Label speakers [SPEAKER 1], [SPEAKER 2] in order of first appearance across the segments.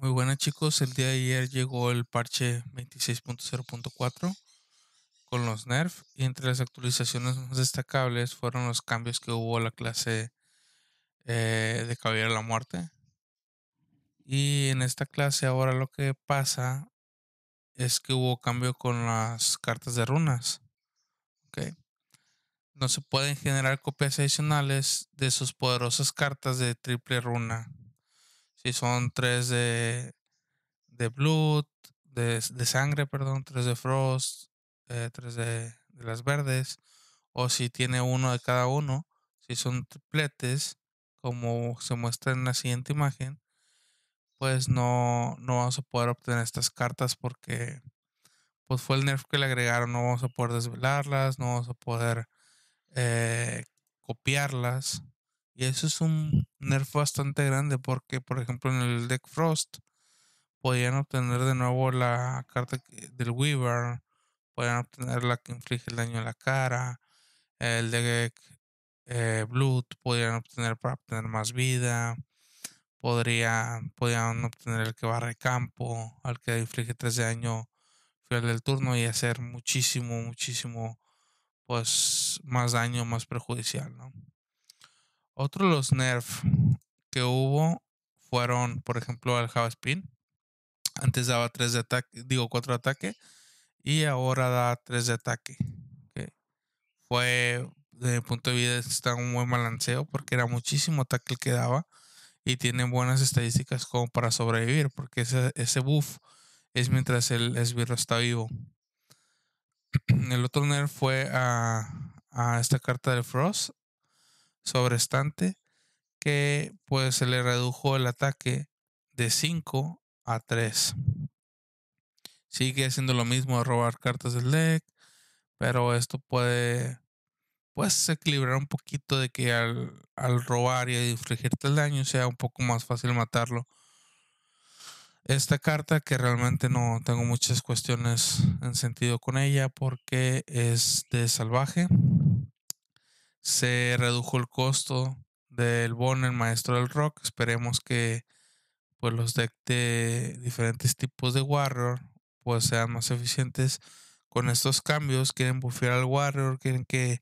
[SPEAKER 1] Muy buenas chicos, el día de ayer llegó el parche 26.0.4 con los nerf y entre las actualizaciones más destacables fueron los cambios que hubo a la clase eh, de Caballero de la Muerte. Y en esta clase ahora lo que pasa es que hubo cambio con las cartas de runas. No se pueden generar copias adicionales de sus poderosas cartas de triple runa si son tres de, de Blood, de, de sangre, perdón, tres de Frost, eh, tres de, las verdes. O si tiene uno de cada uno. Si son tripletes, como se muestra en la siguiente imagen, pues no, no vamos a poder obtener estas cartas porque pues fue el nerf que le agregaron. No vamos a poder desvelarlas, no vamos a poder eh, copiarlas. Y eso es un nerf bastante grande porque, por ejemplo, en el deck Frost podían obtener de nuevo la carta del Weaver, podían obtener la que inflige el daño a la cara, el deck eh, Blood podían obtener para obtener más vida, podrían, podían obtener el que barre campo, al que inflige 3 de daño final del turno y hacer muchísimo, muchísimo, pues más daño, más perjudicial, ¿no? Otro de los nerf que hubo fueron, por ejemplo, al Spin. Antes daba 3 de ataque, digo 4 de ataque, y ahora da 3 de ataque. Fue, desde mi punto de vista, está un buen balanceo porque era muchísimo ataque el que daba y tiene buenas estadísticas como para sobrevivir, porque ese, ese buff es mientras el esbirro está vivo. El otro nerf fue a, a esta carta de Frost, sobrestante que pues se le redujo el ataque de 5 a 3. Sigue haciendo lo mismo robar cartas del deck, pero esto puede pues equilibrar un poquito de que al, al robar y infligirte el daño sea un poco más fácil matarlo. Esta carta que realmente no tengo muchas cuestiones en sentido con ella porque es de salvaje, se redujo el costo del bono el maestro del rock. Esperemos que pues los de diferentes tipos de Warrior pues sean más eficientes con estos cambios. Quieren buffear al Warrior, quieren que,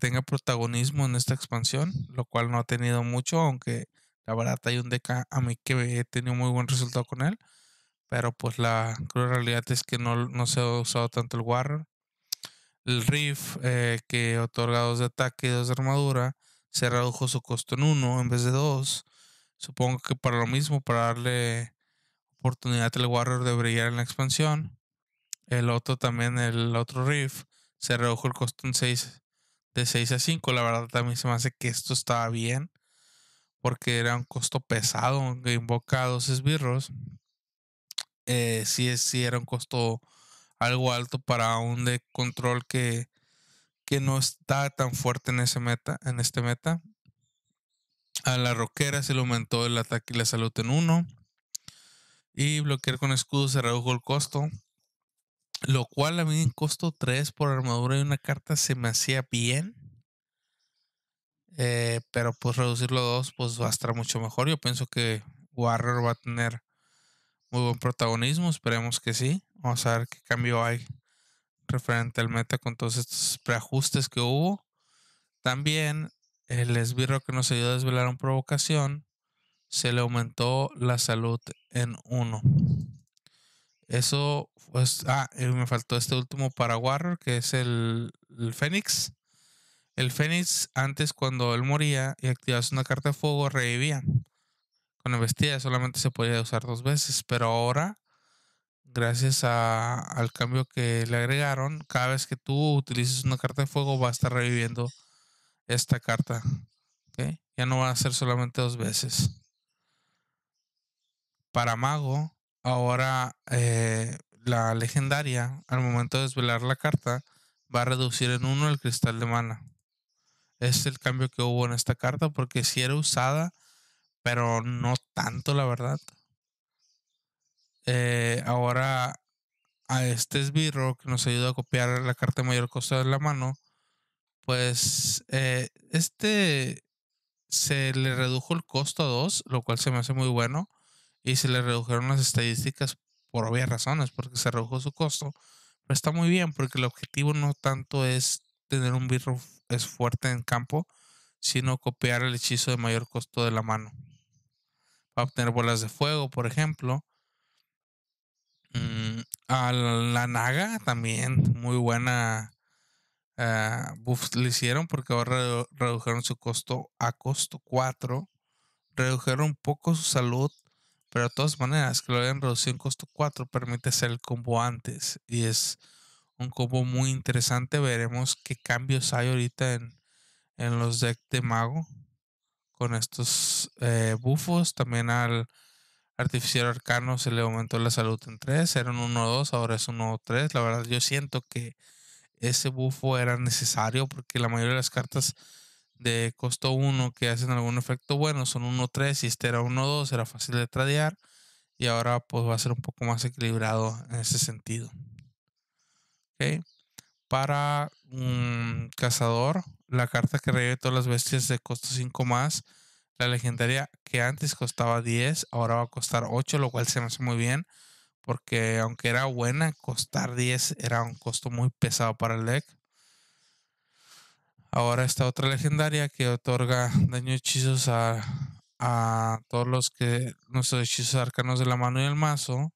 [SPEAKER 1] tenga protagonismo en esta expansión, lo cual no ha tenido mucho, aunque la verdad hay un deck a mí que he tenido muy buen resultado con él. Pero pues la cruel realidad es que no, no se ha usado tanto el Warrior. El riff eh, que otorga 2 de ataque y 2 de armadura, se redujo su costo en 1 en vez de 2. Supongo que para lo mismo, para darle oportunidad al Warrior de brillar en la expansión. El otro también, el otro riff se redujo el costo en 6, de 6 a 5. La verdad también se me hace que esto estaba bien, porque era un costo pesado, que invoca dos esbirros. Eh, sí, sí, era un costo algo alto para un de control que, no está tan fuerte en ese meta, en este meta. A la roquera se le aumentó el ataque y la salud en 1. Y bloquear con escudo se redujo el costo. Lo cual a mí en costo 3 por armadura y una carta se me hacía bien. Eh, pero pues reducirlo a 2 pues va a estar mucho mejor. Yo pienso que Warrior va a tener muy buen protagonismo. Esperemos que sí. Vamos a ver qué cambio hay referente al meta con todos estos preajustes que hubo. También el esbirro que nos ayudó a desvelar una provocación, se le aumentó la salud en uno Eso, pues, ah, eh, me faltó este último para Warrior, que es el, Fénix. El Fénix, antes cuando él moría y activas una carta de fuego, revivía. Con la bestia solamente se podía usar dos veces, pero ahora gracias al cambio que le agregaron, cada vez que tú utilices una carta de fuego va a estar reviviendo esta carta. Ya no va a ser solamente dos veces. Para mago, ahora eh, la legendaria, al momento de desvelar la carta, va a reducir en uno el cristal de mana. Es el cambio que hubo en esta carta porque si sí era usada, pero no tanto la verdad eh, ahora a este esbirro que nos ayuda a copiar la carta de mayor costo de la mano, pues eh, este se le redujo el costo a 2, lo cual se me hace muy bueno, y se le redujeron las estadísticas por obvias razones, porque se redujo su costo, pero está muy bien, porque el objetivo no tanto es tener un birro es fuerte en campo, sino copiar el hechizo de mayor costo de la mano. Para obtener bolas de fuego, por ejemplo, a la Naga también, muy buena. Ah, buff le hicieron porque ahora redujeron su costo a costo 4. Redujeron un poco su salud, pero de todas maneras, que lo hayan reducido en costo 4 permite hacer el combo antes. Y es un combo muy interesante. Veremos qué cambios hay ahorita en, en los decks de mago con estos eh, buffos, También al Artificial Arcano se le aumentó la salud en 3, era un 1-2, ahora es 1-3. La verdad, yo siento que ese bufo era necesario porque la mayoría de las cartas de costo 1 que hacen algún efecto bueno son 1-3 y este era 1-2, era fácil de tradear y ahora pues va a ser un poco más equilibrado en ese sentido. Para un cazador, la carta que revive todas las bestias de costo 5 más la legendaria que antes costaba 10, ahora va a costar 8, lo cual se me hace muy bien. Porque aunque era buena, costar 10 era un costo muy pesado para el deck. Ahora esta otra legendaria que otorga daño de hechizos a, a todos los que nuestros hechizos arcanos de la mano y el mazo.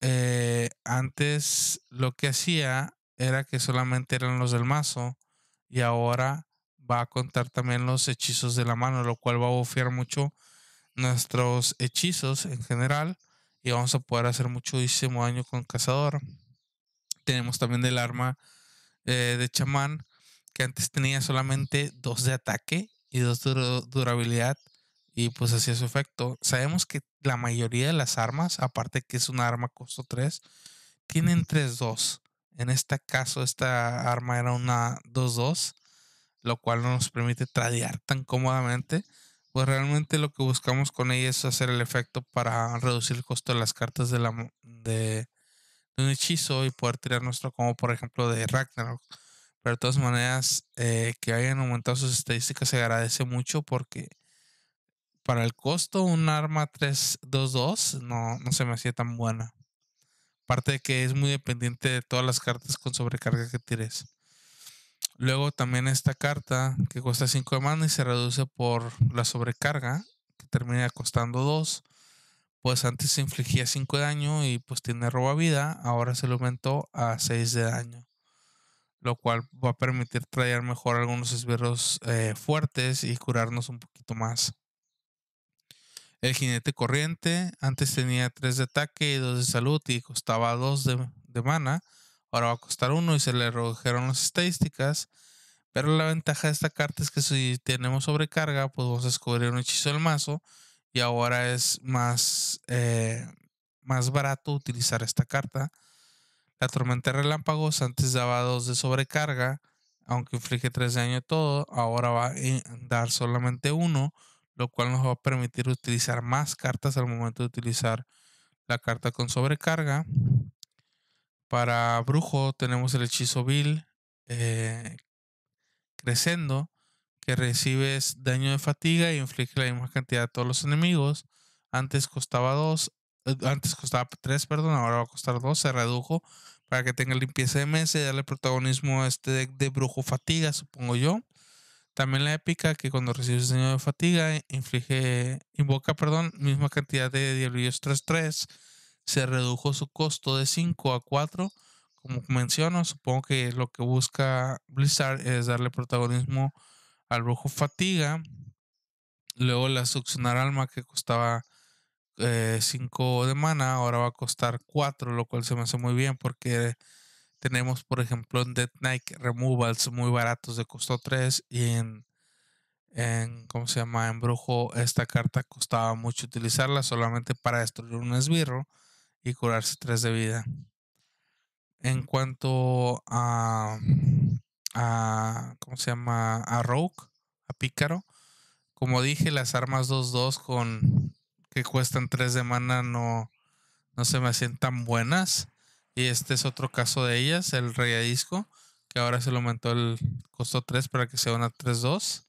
[SPEAKER 1] Eh, antes lo que hacía era que solamente eran los del mazo y ahora va a contar también los hechizos de la mano, lo cual va a bofear mucho nuestros hechizos en general y vamos a poder hacer muchísimo daño con cazador. Tenemos también el arma eh, de chamán que antes tenía solamente dos de ataque y dos de durabilidad y pues así es su efecto. Sabemos que la mayoría de las armas, aparte que es una arma costo 3, tienen 3-2. En este caso esta arma era una 2-2 lo cual no nos permite tradear tan cómodamente, pues realmente lo que buscamos con ella es hacer el efecto para reducir el costo de las cartas de, la, un hechizo y poder tirar nuestro como por ejemplo de Ragnarok. Pero de todas maneras, eh, que hayan aumentado sus estadísticas se agradece mucho porque para el costo un arma 3-2-2 no, no se me hacía tan buena. Aparte de que es muy dependiente de todas las cartas con sobrecarga que tires. Luego también esta carta que cuesta 5 de mana y se reduce por la sobrecarga, que termina costando 2. Pues antes se infligía 5 de daño y pues tiene roba vida, ahora se le aumentó a 6 de daño. Lo cual va a permitir traer mejor algunos esbirros eh, fuertes y curarnos un poquito más. El jinete corriente antes tenía 3 de ataque y 2 de salud y costaba 2 de, de mana ahora va a costar uno y se le redujeron las estadísticas. Pero la ventaja de esta carta es que si tenemos sobrecarga, pues vamos a descubrir un hechizo del mazo y ahora es más, eh, más barato utilizar esta carta. La tormenta de relámpagos antes daba dos de sobrecarga, aunque inflige 3 de daño todo, ahora va a dar solamente uno, lo cual nos va a permitir utilizar más cartas al momento de utilizar la carta con sobrecarga. Para brujo tenemos el hechizo vil, eh, creciendo que recibes daño de fatiga y inflige la misma cantidad a todos los enemigos. Antes costaba dos, eh, antes costaba 3, perdón, ahora va a costar 2, se redujo para que tenga limpieza de mesa y darle protagonismo a este deck de brujo fatiga, supongo yo. También la épica, que cuando recibes daño de fatiga, inflige, invoca, perdón, misma cantidad de diablillos 3-3 se redujo su costo de 5 a 4. Como menciono, supongo que lo que busca Blizzard es darle protagonismo al brujo Fatiga. Luego la succionar alma que costaba 5 eh, de mana, ahora va a costar 4, lo cual se me hace muy bien porque tenemos, por ejemplo, en Dead Knight Removals muy baratos de costo 3 y en, en, ¿cómo se llama? En Brujo esta carta costaba mucho utilizarla solamente para destruir un esbirro y curarse tres de vida. En cuanto a, a ¿cómo se llama? A Rogue, a Pícaro. Como dije, las armas 2-2 con que cuestan 3 de mana no, no se me hacían tan buenas. Y este es otro caso de ellas, el Rey Disco... que ahora se lo aumentó el costo 3 para que sea una 3-2.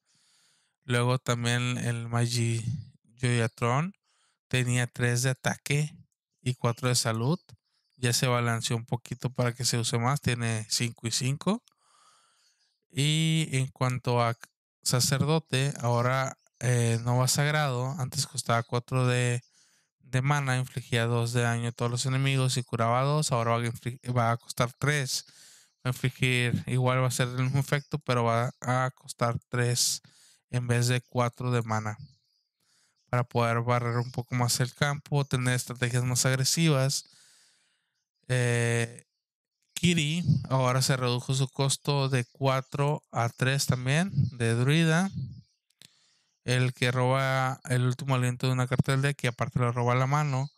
[SPEAKER 1] Luego también el Magi Joyatron tenía 3 de ataque y 4 de salud. Ya se balanceó un poquito para que se use más. Tiene 5 y 5. Y en cuanto a sacerdote, ahora eh, no va sagrado. Antes costaba 4 de, mana, infligía 2 de daño a todos los enemigos y curaba 2. Ahora va a, costar 3. infligir, igual va a ser el mismo efecto, pero va a costar 3 en vez de 4 de mana para poder barrer un poco más el campo, tener estrategias más agresivas. Eh, Kiri ahora se redujo su costo de 4 a 3 también de druida. El que roba el último aliento de una carta del deck y aparte lo roba la mano,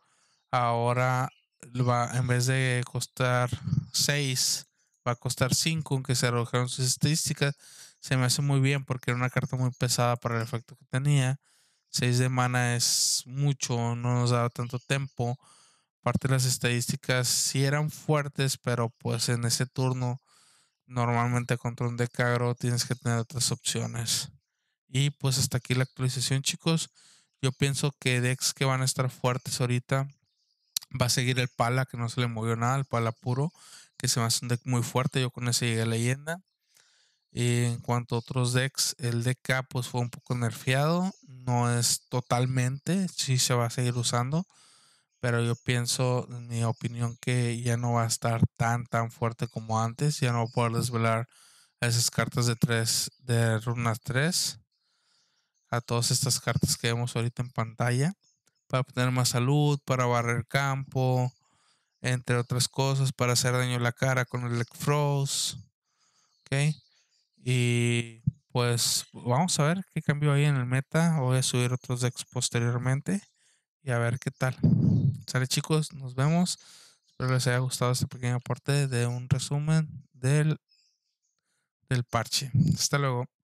[SPEAKER 1] ahora va, en vez de costar 6, va a costar 5, aunque se redujeron sus estadísticas. Se me hace muy bien porque era una carta muy pesada para el efecto que tenía seis mana es mucho, no nos daba tanto tiempo. Parte de las estadísticas sí eran fuertes, pero pues en ese turno, normalmente contra un decagro tienes que tener otras opciones. Y pues hasta aquí la actualización, chicos. Yo pienso que decks que van a estar fuertes ahorita va a seguir el Pala, que no se le movió nada, el Pala puro, que se me hace un deck muy fuerte. Yo con ese llegué a leyenda. Y en cuanto a otros decks, el DK pues fue un poco nerfeado no es totalmente, sí se va a seguir usando, pero yo pienso, mi opinión, que ya no va a estar tan, tan fuerte como antes, ya no va a poder desvelar esas cartas de tres, de runas 3, a todas estas cartas que vemos ahorita en pantalla, para tener más salud, para barrer campo, entre otras cosas, para hacer daño a la cara con el Frost, ok, y pues vamos a ver qué cambió ahí en el meta. Voy a subir otros decks posteriormente y a ver qué tal. Sale chicos, nos vemos. Espero les haya gustado este pequeño aporte de un resumen del, del parche. Hasta luego.